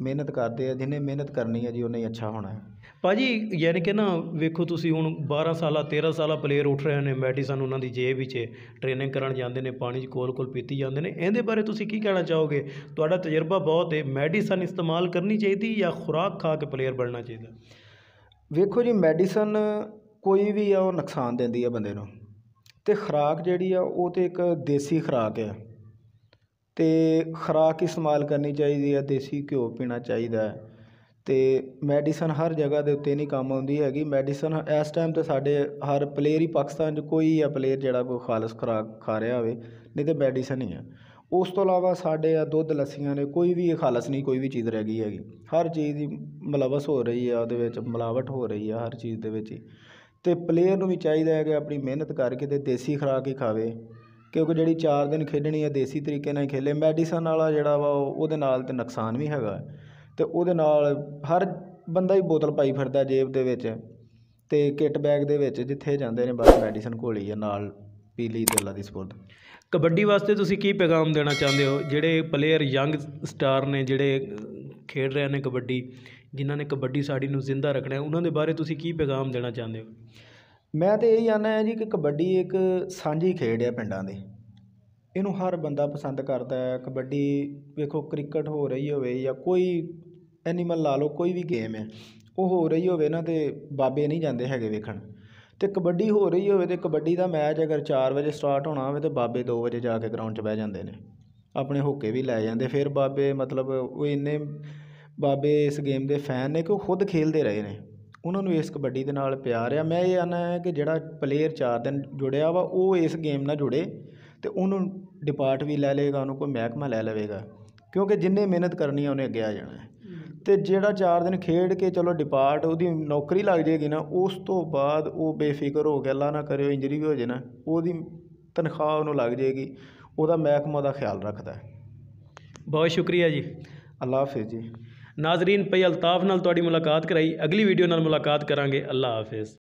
ਮਿਹਨਤ ਕਰਦੇ ਆ ਜਿਹਨੇ ਮਿਹਨਤ ਕਰਨੀ ਹੈ ਜੀ ਉਹਨੇ ਹੀ ਅੱਛਾ ਹੋਣਾ ਹੈ ਭਾਅ ਜੀ ਯਾਨੀ ਕਿ ਨਾ ਵੇਖੋ ਤੁਸੀਂ ਹੁਣ 12 ਸਾਲਾ 13 ਸਾਲਾ ਪਲੇਅਰ ਉੱਠ ਰਹੇ ਨੇ ਮੈਡੀਸਨ ਉਹਨਾਂ ਦੀ ਜੇਬ ਵਿੱਚ ਟ੍ਰੇਨਿੰਗ ਕਰਨ ਜਾਂਦੇ ਨੇ ਪਾਣੀ ਚ ਕੋਲ ਕੋਲ ਪੀਤੀ ਜਾਂਦੇ ਨੇ ਇਹਦੇ ਬਾਰੇ ਤੁਸੀਂ ਕੀ ਕਹਿਣਾ ਚਾਹੋਗੇ ਤੁਹਾਡਾ ਤਜਰਬਾ ਬਹੁਤ ਹੈ ਮੈਡੀਸਨ ਇਸਤੇਮਾਲ ਕਰਨੀ ਚਾਹੀਦੀ ਜਾਂ ਖੁਰਾਕ ਖਾ ਕੇ ਪਲੇਅਰ ਬਣਨਾ ਚਾਹੀਦਾ ਵੇਖੋ ਜੀ ਮੈਡੀਸਨ ਕੋਈ ਵੀ ਆ ਉਹ ਨੁਕਸਾਨ ਦਿੰਦੀ ਆ ਬੰਦੇ ਨੂੰ ਤੇ ਖੁਰਾਕ ਜਿਹੜੀ ਆ ਉਹ ਤੇ ਇੱਕ ਦੇਸੀ ਖੁਰਾਕ ਹੈ ਤੇ ਖੁਰਾਕ ਇਸਤੇਮਾਲ ਕਰਨੀ ਚਾਹੀਦੀ ਹੈ ਦੇਸੀ ਘਿਓ ਪੀਣਾ ਚਾਹੀਦਾ ਹੈ ਤੇ ਮੈਡੀਸਨ ਹਰ ਜਗ੍ਹਾ ਦੇ ਉੱਤੇ ਨਹੀਂ ਕੰਮ ਆਉਂਦੀ ਹੈਗੀ ਮੈਡੀਸਨ ਇਸ ਟਾਈਮ 'ਤੇ ਸਾਡੇ ਹਰ ਪਲੇਅਰ ਹੀ ਪਾਕਿਸਤਾਨ 'ਚ ਕੋਈ ਆ ਪਲੇਅਰ ਜਿਹੜਾ ਕੋਈ ਖਾਲਸ ਖੁਰਾਕ ਖਾ ਰਿਹਾ ਹੋਵੇ ਨਹੀਂ ਤੇ ਮੈਡੀਸਨ ਹੀ ਆ ਉਸ ਤੋਂ ਇਲਾਵਾ ਸਾਡੇ ਆ ਦੁੱਧ ਲੱਸੀਆਂ ਨੇ ਕੋਈ ਵੀ ਖਾਲਸ ਨਹੀਂ ਕੋਈ ਵੀ ਚੀਜ਼ ਰਹਿ ਗਈ ਹੈਗੀ ਹਰ ਚੀਜ਼ ਦੀ ਮਲਾਵਸ ਹੋ ਰਹੀ ਆ ਉਹਦੇ ਵਿੱਚ ਮਲਾਵਟ ਹੋ ਰਹੀ ਆ ਹਰ ਚੀਜ਼ ਦੇ ਵਿੱਚ ਤੇ ਪਲੇਅਰ ਨੂੰ ਵੀ ਚਾਹੀਦਾ ਹੈ ਕਿ ਆਪਣੀ ਮਿਹਨਤ ਕਰਕੇ ਤੇ ਦੇਸੀ ਖੁਰਾਕ ਹੀ ਖਾਵੇ ਕਿਉਂਕਿ ਜਿਹੜੀ 4 ਦਿਨ ਖੇਡਣੀ ਆ ਦੇਸੀ ਤਰੀਕੇ ਨਾਲ ਖੇਲੇ ਮੈਡੀਸਨ ਵਾਲਾ ਜਿਹੜਾ ਵਾ ਉਹਦੇ ਨਾਲ ਤੇ ਨੁਕਸਾਨ ਵੀ ਹੈਗਾ ਅਤੇ ਉਹਦੇ ਨਾਲ ਹਰ ਬੰਦਾ ਹੀ ਬੋਤਲ ਪਾਈ ਫਿਰਦਾ ਜੇਬ ਦੇ ਵਿੱਚ ਅਤੇ ਕਿੱਟ ਬੈਗ ਦੇ ਵਿੱਚ ਜਿੱਥੇ ਜਾਂਦੇ ਨੇ ਬਸ ਮੈਡੀਸਨ ਘੋਲੀ ਆ ਨਾਲ ਪੀਲੀ ਤੇਲਾ ਦੀ ਸਪੁਰਦ ਕਬੱਡੀ ਵਾਸਤੇ ਤੁਸੀਂ ਕੀ ਪੈਗਾਮ ਦੇਣਾ ਚਾਹੁੰਦੇ ਹੋ ਜਿਹੜੇ ਪਲੇਅਰ ਯੰਗ ਸਟਾਰ ਨੇ ਜਿਹੜੇ ਖੇਡ ਰਹੇ ਨੇ ਕਬੱਡੀ ਜਿਨ੍ਹਾਂ ਨੇ ਕਬੱਡੀ ਸਾਡੀ ਨੂੰ ਜ਼ਿੰਦਾ ਰੱਖਣਾ ਉਹਨਾਂ ਦੇ ਬਾਰੇ ਤੁਸੀਂ ਕੀ ਪੈਗਾਮ ਦੇਣਾ ਚਾਹੁੰਦੇ ਹੋ ਮੈਂ ਤਾਂ ਇਹ ਜਾਣਦਾ ਜੀ ਕਿ ਕਬੱਡੀ ਇੱਕ ਸਾਂਝੀ ਖੇਡ ਹੈ ਪਿੰਡਾਂ ਦੀ ਇਹਨੂੰ ਹਰ ਬੰਦਾ ਪਸੰਦ ਕਰਦਾ ਹੈ ਕਬੱਡੀ ਵੇਖੋ ਕ੍ਰਿਕਟ ਹੋ ਰਹੀ ਹੋਵੇ ਜਾਂ ਕੋਈ ਐਨੀਮਲ ਲਾ ਲਓ ਕੋਈ ਵੀ ਗੇਮ ਹੈ ਉਹ ਹੋ ਰਹੀ ਹੋਵੇ ਨਾ ਤਾਂ ਬਾਬੇ ਨਹੀਂ ਜਾਂਦੇ ਹੈਗੇ ਵੇਖਣ ਅਤੇ ਕਬੱਡੀ ਹੋ ਰਹੀ ਹੋਵੇ ਤੇ ਕਬੱਡੀ ਦਾ ਮੈਚ ਅਗਰ ਚਾਰ ਵਜੇ ਸਟਾਰਟ ਹੋਣਾ ਹੋਵੇ ਤਾਂ ਬਾਬੇ ਦੋ ਵਜੇ ਜਾ ਕੇ ਗਰਾਊਂਡ 'ਚ ਬਹਿ ਜਾਂਦੇ ਨੇ ਆਪਣੇ ਹੋਕੇ ਵੀ ਲੈ ਜਾਂਦੇ ਫਿਰ ਬਾਬੇ ਮਤਲਬ ਉਹ ਇੰਨੇ ਬਾਬੇ ਇਸ ਗੇਮ ਦੇ ਫੈਨ ਨੇ ਕਿ ਉਹ ਖੁਦ ਖੇਲਦੇ ਰਹੇ ਨੇ ਉਹਨਾਂ ਨੂੰ ਇਸ ਕਬੱਡੀ ਦੇ ਨਾਲ ਪਿਆਰ ਆ ਮੈਂ ਇਹ ਆਨਾ ਹੈ ਕਿ ਜਿਹੜਾ ਪਲੇਅਰ ਚਾਰ ਦਿਨ ਜੁੜਿਆ ਵਾ ਉਹ ਇਸ ਗੇਮ ਨਾਲ ਜੁੜੇ ਅਤੇ ਉਹਨੂੰ ਡਿਪਾਰਟ ਵੀ ਲੈ ਲਏਗਾ ਉਹਨੂੰ ਕੋਈ ਮਹਿਕਮਾ ਲੈ ਲਵੇਗਾ ਕਿਉਂਕਿ ਜਿੰਨੇ ਮਿਹਨਤ ਕਰਨੀ ਉਹਨੇ ਅੱਗੇ ਆ ਜਾਣਾ ਅਤੇ ਜਿਹੜਾ ਚਾਰ ਦਿਨ ਖੇਡ ਕੇ ਚਲੋ ਡਿਪਾਰਟ ਉਹਦੀ ਨੌਕਰੀ ਲੱਗ ਜਾਏਗੀ ਨਾ ਉਸ ਤੋਂ ਬਾਅਦ ਉਹ ਬੇਫਿਕਰ ਹੋ ਗਿਆ ਅੱਲਾ ਨਾ ਕਰੇ ਇੰਜਰੀ ਵੀ ਹੋ ਜਾਏ ਨਾ ਉਹਦੀ ਤਨਖਾਹ ਉਹਨੂੰ ਲੱਗ ਜਾਏਗੀ ਉਹਦਾ ਮਹਿਕਮਾ ਦਾ ਖਿਆਲ ਰੱਖਦਾ ਬਹੁਤ ਸ਼ੁਕਰੀਆ ਜੀ ਅੱਲਾ ਹਾਫਿਜ਼ ਜੀ ਨਾਜ਼ਰੀਨ ਪਈ ਅਲਤਾਫ ਨਾਲ ਤੁਹਾਡੀ ਮੁਲਾਕਾਤ ਕਰਾਈ ਅਗਲੀ ਵੀਡੀਓ ਨਾਲ ਮੁਲਾਕਾਤ ਕਰਾਂਗੇ ਅੱਲਾ ਹਾਫਿਜ਼